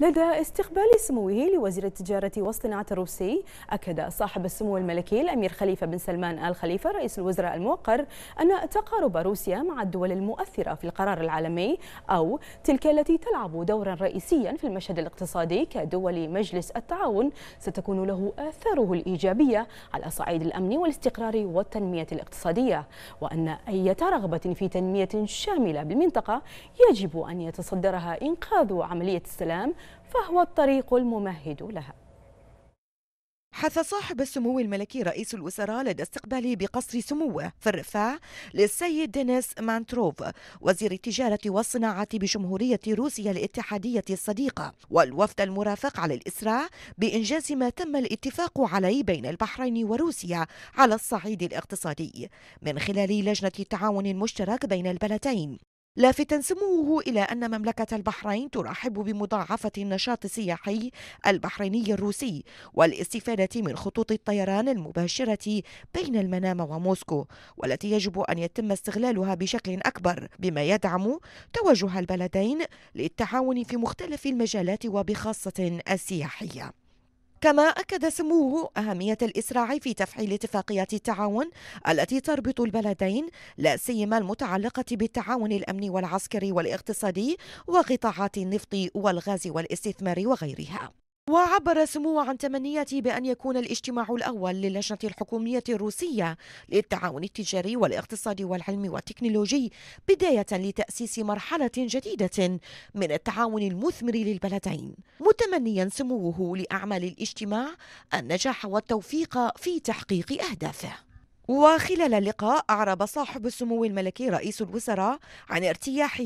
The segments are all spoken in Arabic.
لدى استقبال سموه لوزير التجارة والصناعة الروسي أكد صاحب السمو الملكي الأمير خليفة بن سلمان آل خليفة رئيس الوزراء الموقر أن تقارب روسيا مع الدول المؤثرة في القرار العالمي أو تلك التي تلعب دورا رئيسيا في المشهد الاقتصادي كدول مجلس التعاون ستكون له آثاره الإيجابية على صعيد الأمن والاستقرار والتنمية الاقتصادية وأن أي رغبة في تنمية شاملة بالمنطقة يجب أن يتصدرها إنقاذ عملية السلام فهو الطريق الممهد لها حث صاحب السمو الملكي رئيس الوزراء لدى استقباله بقصر سموه في الرفاع للسيد دينيس مانتروف وزير التجارة والصناعة بجمهورية روسيا الاتحادية الصديقة والوفد المرافق على الإسراع بإنجاز ما تم الاتفاق عليه بين البحرين وروسيا على الصعيد الاقتصادي من خلال لجنة تعاون مشترك بين البلدين لافتا سموه إلى أن مملكة البحرين ترحب بمضاعفة النشاط السياحي البحريني الروسي والاستفادة من خطوط الطيران المباشرة بين المنام وموسكو والتي يجب أن يتم استغلالها بشكل أكبر بما يدعم توجه البلدين للتعاون في مختلف المجالات وبخاصة السياحية كما أكد سموه أهمية الإسراع في تفعيل اتفاقيات التعاون التي تربط البلدين لا سيما المتعلقة بالتعاون الأمني والعسكري والاقتصادي وقطاعات النفط والغاز والاستثمار وغيرها وعبر سموه عن تمنيته بأن يكون الاجتماع الأول للجنة الحكومية الروسية للتعاون التجاري والاقتصادي والعلمي والتكنولوجي بداية لتأسيس مرحلة جديدة من التعاون المثمر للبلدين متمنيا سموه لأعمال الاجتماع النجاح والتوفيق في تحقيق أهدافه وخلال اللقاء أعرب صاحب السمو الملكي رئيس الوزراء عن ارتياحه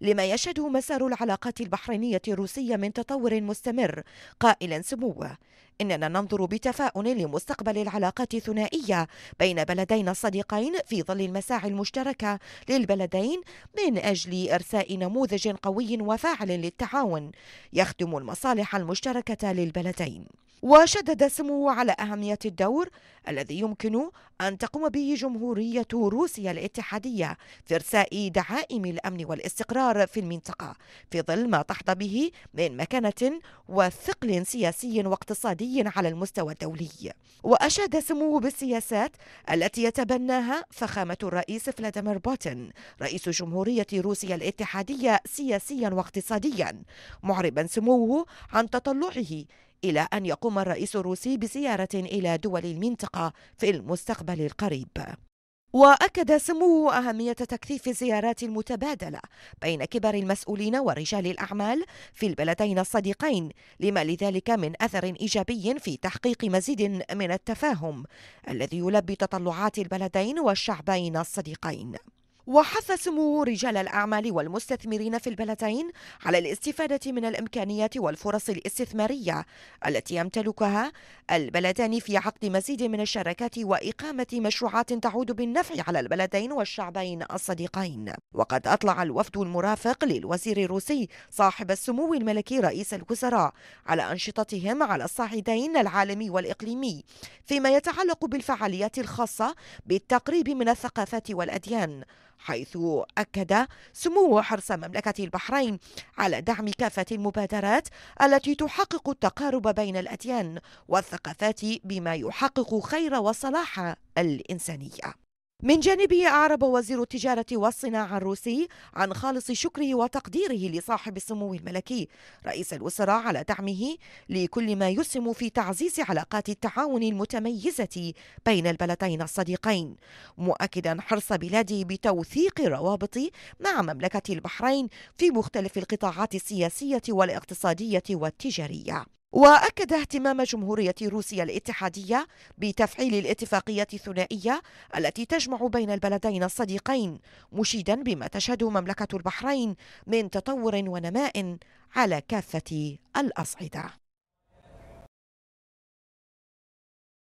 لما يشهده مسار العلاقات البحرينية الروسية من تطور مستمر قائلا سموه إننا ننظر بتفاؤل لمستقبل العلاقات الثنائية بين بلدينا الصديقين في ظل المساعي المشتركة للبلدين من أجل إرساء نموذج قوي وفاعل للتعاون يخدم المصالح المشتركة للبلدين وشدد سموه على أهمية الدور الذي يمكن أن تقوم به جمهورية روسيا الاتحادية في إرساء دعائم الأمن والاستقرار في المنطقة في ظل ما تحظى به من مكانة وثقل سياسي واقتصادي على المستوى الدولي وأشاد سموه بالسياسات التي يتبناها فخامة الرئيس فلاديمير بوتين رئيس جمهورية روسيا الاتحادية سياسيا واقتصاديا معربا سموه عن تطلعه إلى أن يقوم الرئيس الروسي بزيارة إلى دول المنطقة في المستقبل القريب واكد سموه اهميه تكثيف الزيارات المتبادله بين كبار المسؤولين ورجال الاعمال في البلدين الصديقين لما لذلك من اثر ايجابي في تحقيق مزيد من التفاهم الذي يلبي تطلعات البلدين والشعبين الصديقين وحث سموه رجال الأعمال والمستثمرين في البلدين على الاستفادة من الإمكانيات والفرص الاستثمارية التي يمتلكها البلدان في عقد مزيد من الشراكات وإقامة مشروعات تعود بالنفع على البلدين والشعبين الصديقين وقد أطلع الوفد المرافق للوزير الروسي صاحب السمو الملكي رئيس الوزراء على أنشطتهم على الصعيدين العالمي والإقليمي فيما يتعلق بالفعاليات الخاصة بالتقريب من الثقافات والأديان حيث أكد سمو حرص مملكة البحرين على دعم كافة المبادرات التي تحقق التقارب بين الأديان والثقافات بما يحقق خير وصلاح الإنسانية من جانبه أعرب وزير التجارة والصناعة الروسي عن خالص شكره وتقديره لصاحب السمو الملكي رئيس الوزراء على دعمه لكل ما يسهم في تعزيز علاقات التعاون المتميزة بين البلدين الصديقين مؤكدا حرص بلاده بتوثيق الروابط مع مملكة البحرين في مختلف القطاعات السياسية والاقتصادية والتجارية واكد اهتمام جمهوريه روسيا الاتحاديه بتفعيل الاتفاقيه الثنائيه التي تجمع بين البلدين الصديقين مشيدا بما تشهده مملكه البحرين من تطور ونماء على كافه الاصعده